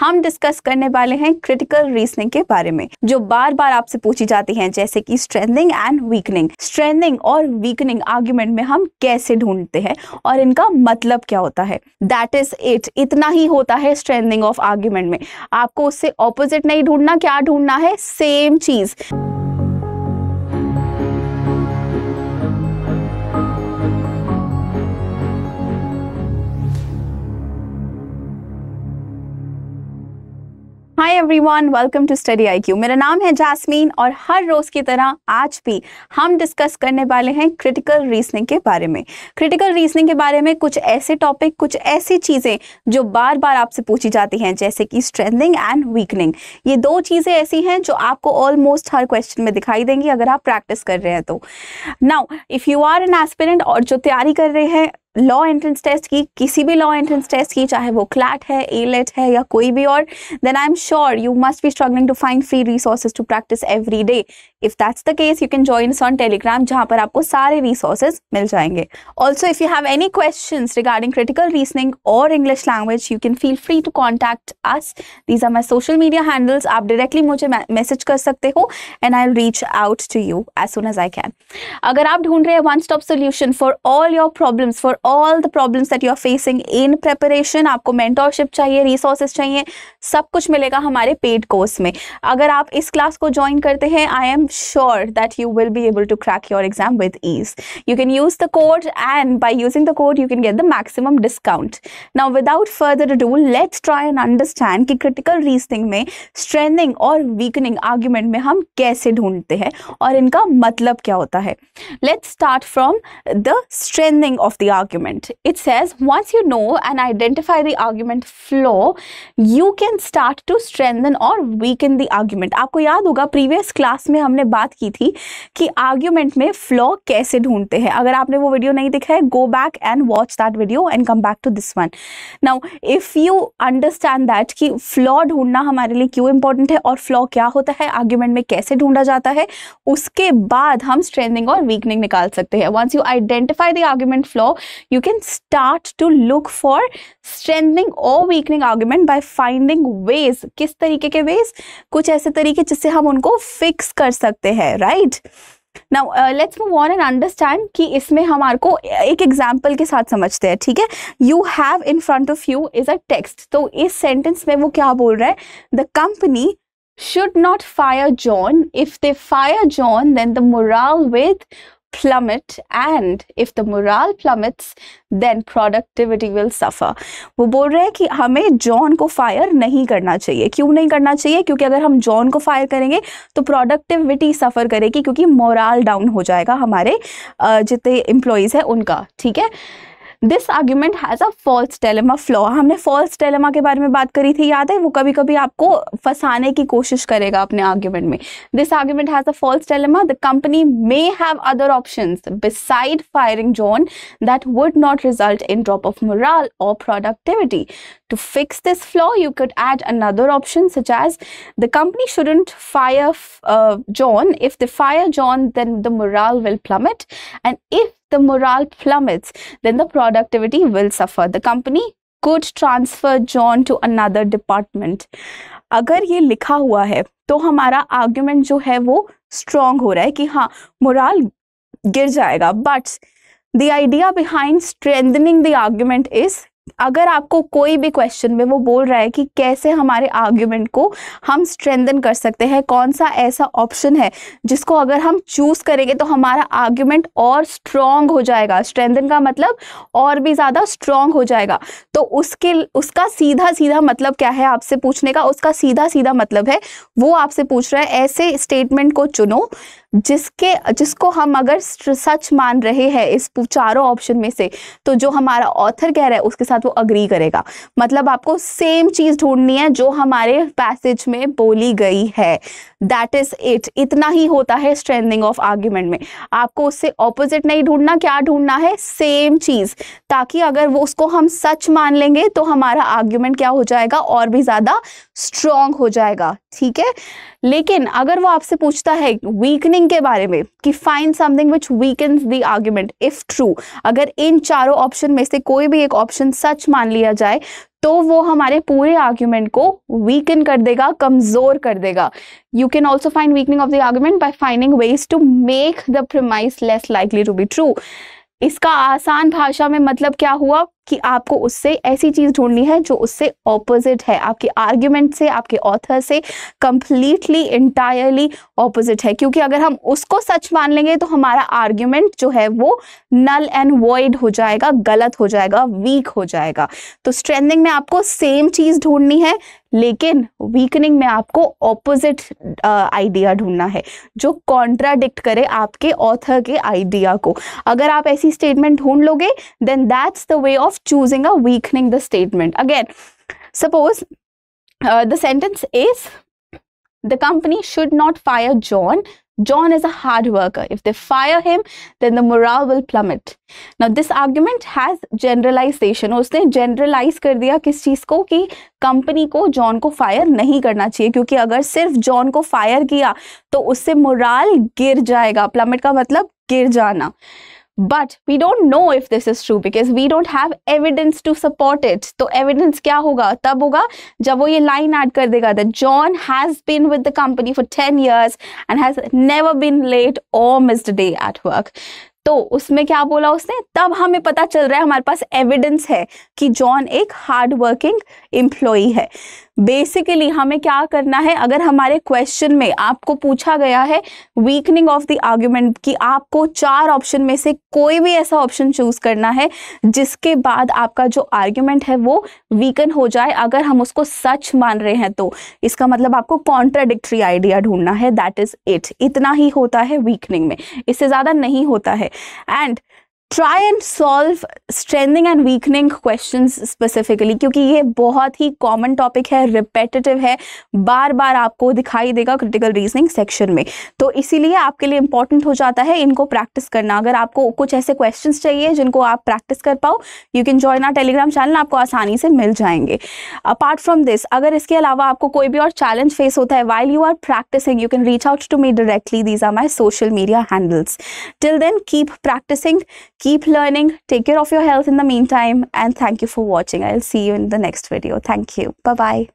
हम डिस्कस करने वाले हैं क्रिटिकल रीजनिंग के बारे में जो बार बार आपसे पूछी जाती है जैसे की स्ट्रेंथिंग एंड वीकनिंग स्ट्रेंथिंग और वीकनिंग आर्ग्यूमेंट में हम कैसे ढूंढते हैं और इनका मतलब क्या होता है दैट इज इट इतना ही होता है स्ट्रेंथिंग ऑफ आर्ग्यूमेंट में आपको उससे ऑपोजिट नहीं ढूंढना क्या ढूंढना है सेम चीज़ hi everyone welcome to Study IQ मेरा नाम है जासमीन और हर रोज की तरह आज भी हम डिस्कस करने वाले हैं क्रिटिकल रीजनिंग के बारे में क्रिटिकल रीजनिंग के बारे में कुछ ऐसे टॉपिक कुछ ऐसी चीजें जो बार बार आपसे पूछी जाती हैं जैसे कि स्ट्रेंथनिंग एंड वीकनिंग ये दो चीजें ऐसी हैं जो आपको ऑलमोस्ट हर क्वेश्चन में दिखाई देंगी अगर आप प्रैक्टिस कर रहे हैं तो now if you are an aspirant और जो तैयारी कर रहे हैं लॉ एंट्रेंस टेस्ट की किसी भी लॉ एंट्रेंस टेस्ट की चाहे वो क्लैट है एलेट e है या कोई भी और then I am sure you must be struggling to find free resources to practice every day if that's the case you can join on Telegram जहां पर आपको सारे रिसोर्सेज मिल जाएंगे also if you have any question regarding critical reasoning और English language you can feel free to contact us these are my social media handles आप directly मुझे message कर सकते हो and I reach out to you as soon as I can अगर आप ढूंढ रहे हैं one stop solution for all your problems for all the problems that you are facing in preparation आपको मेंटोरशिप चाहिए रिसोर्सेज चाहिए सब कुछ मिलेगा हमारे पेड कोर्स में अगर आप इस क्लास को ज्वाइन करते हैं I am sure that you will be able to crack your exam with ease. You can use the code and by using the code, you can get the maximum discount. Now, without further ado, let's try and understand that critical reasoning में strengthening or weakening argument में हम कैसे ढूंढते हैं और इनका मतलब let Let's start from the strengthening of the argument. It says once you know and identify the argument flaw, you can start to strengthen or weaken the argument. Aapko याद hoga previous class में humne हमने बात की थी कि argument में flaw कैसे ढूंढते हैं अगर आपने वो वीडियो नहीं देखा है go back and watch that video and come back to this one now if you understand that कि फ्लॉ ढूंढना हमारे लिए क्यों इंपॉर्टेंट है और फ्लॉ क्या होता है आर्ग्यूमेंट में कैसे ढूंढा जाता है उसके बाद हम स्ट्रेंथिंग और वीकनिंग निकाल सकते हैं once you identify the argument flaw you can start to look for strengthening और weakening argument by finding ways किस तरीके के वेज कुछ ऐसे तरीके जिससे हम उनको फिक्स कर सकते सकते हैं right now let's move on and understand कि इसमें हमारे को एक एग्जाम्पल के साथ समझते हैं ठीक है you have in front of you is a text तो इस सेंटेंस में वो क्या बोल रहा है the company should not fire John if they fire John then the morale with plummet and if the morale plummets then productivity will suffer वो बोल रहे हैं कि हमें जॉन को फायर नहीं करना चाहिए क्यों नहीं करना चाहिए क्योंकि अगर हम जॉन को फायर करेंगे तो प्रोडक्टिविटी सफ़र करेगी क्योंकि मोराल डाउन हो जाएगा हमारे जितने एम्प्लॉयज़ हैं उनका ठीक है this argument has a false dilemma flaw हमने फॉल्स टेलेमा के बारे में बात करी थी याद है वो कभी कभी आपको फंसाने की कोशिश करेगा अपने आर्ग्यूमेंट में this argument has a false dilemma the company may have other option beside firing John that would not result in drop of morale और productivity To fix this flaw, you could add another option such as the company shouldn't fire uh, John. If they fire John, then the morale will plummet. And if the morale plummets, then the productivity will suffer. The company could transfer John to another department. अगर ये लिखा हुआ है तो हमारा argument जो है वो स्ट्रॉन्ग हो रहा है कि हाँ मोराल गिर जाएगा but the idea behind strengthening the argument is अगर आपको कोई भी क्वेश्चन में वो बोल रहा है कि कैसे हमारे आर्ग्यूमेंट को हम स्ट्रेंथन कर सकते हैं कौन सा ऐसा ऑप्शन है जिसको अगर हम चूज़ करेंगे तो हमारा आर्ग्यूमेंट और स्ट्रॉन्ग हो जाएगा स्ट्रेंथन का मतलब और भी ज़्यादा स्ट्रॉन्ग हो जाएगा तो उसके उसका सीधा सीधा मतलब क्या है आपसे पूछने का उसका सीधा सीधा मतलब है वो आपसे पूछ रहा है ऐसे स्टेटमेंट को चुनो जिसके जिसको हम अगर सच मान रहे हैं इस चारों ऑप्शन में से तो जो हमारा ऑथर कह रहा है उसके साथ वो अग्री करेगा मतलब आपको सेम चीज़ ढूंढनी है जो हमारे पैसेज में बोली गई है दैट इज इट इतना ही होता है स्ट्रेंथनिंग ऑफ आर्ग्यूमेंट में आपको उससे ऑपोजिट नहीं ढूंढना क्या ढूंढना है सेम चीज ताकि अगर वो उसको हम सच मान लेंगे तो हमारा आर्ग्यूमेंट क्या हो जाएगा और भी ज्यादा स्ट्रांग हो जाएगा ठीक है लेकिन अगर वो आपसे पूछता है वीकनिंग के बारे में कि find something which weakens the argument if true अगर इन चारों ऑप्शन में से कोई भी एक ऑप्शन सच मान लिया जाए तो वो हमारे पूरे आर्ग्यूमेंट को वीकन कर देगा कमजोर कर देगा you can also find weakening of the argument by finding ways to make the premise less likely to be true इसका आसान भाषा में मतलब क्या हुआ कि आपको उससे ऐसी चीज़ ढूंढनी है जो उससे ऑपोजिट है आपके आर्ग्यूमेंट से आपके ऑथर से कंप्लीटली इंटायरली ऑपोजिट है क्योंकि अगर हम उसको सच मान लेंगे तो हमारा आर्ग्यूमेंट जो है वो नल एंड वॉइड हो जाएगा गलत हो जाएगा वीक हो जाएगा तो स्ट्रेंथिंग में आपको सेम चीज़ ढूंढनी है लेकिन वीकनिंग में आपको ऑपोजिट आइडिया ढूंढना है जो कॉन्ट्राडिक्ट करे आपके ऑथर के आइडिया को अगर आप ऐसी स्टेटमेंट ढूंढ लोगे then that's the way of of choosing or weakening the statement. Again, suppose uh, the sentence is the company should not fire John. John is a hard worker. If they fire him, then the morale will plummet. Now, this argument has generalization. usne generalize kar diya kis cheez ko ki company ko john ko fire nahi karna chahiye kyunki agar sirf john ko fire kiya to usse morale gir jayega plummet ka matlab gir jana but we don't know if this is true because we don't have evidence to support it तो evidence क्या होगा तब होगा जब वो ये line add कर देगा the John has been with the company for ten years and has never been late और मिस्ड डे एट वर्क तो उसमें क्या बोला उसने तब हमें पता चल रहा है हमारे पास एविडेंस है कि जॉन एक हार्ड वर्किंग एम्प्लॉई है बेसिकली हमें क्या करना है अगर हमारे क्वेश्चन में आपको पूछा गया है वीकनिंग ऑफ द आर्ग्यूमेंट कि आपको चार ऑप्शन में से कोई भी ऐसा ऑप्शन चूज करना है जिसके बाद आपका जो आर्ग्यूमेंट है वो वीकन हो जाए अगर हम उसको सच मान रहे हैं तो इसका मतलब आपको कॉन्ट्राडिक्ट्री आइडिया ढूंढना है दैट इज इट इतना ही होता है वीकनिंग में इससे ज़्यादा नहीं होता है and try and solve strengthening and weakening question specifically क्योंकि ये बहुत ही कॉमन टॉपिक है रिपेटेटिव है बार बार आपको दिखाई देगा क्रिटिकल रीजनिंग सेक्शन में तो इसीलिए आपके लिए इंपॉर्टेंट हो जाता है इनको प्रैक्टिस करना अगर आपको कुछ ऐसे क्वेश्चन चाहिए जिनको आप प्रैक्टिस कर पाओ you can join our Telegram channel आपको आसानी से मिल जाएंगे अपार्ट फ्रॉम दिस अगर इसके अलावा आपको कोई भी और चैलेंज फेस होता है while you are practicing you can reach out to me directly these are my social media handles till then keep practicing Keep learning, take care of your health in the meantime, and thank you for watching. I'll see you in the next video. Thank you. Bye bye.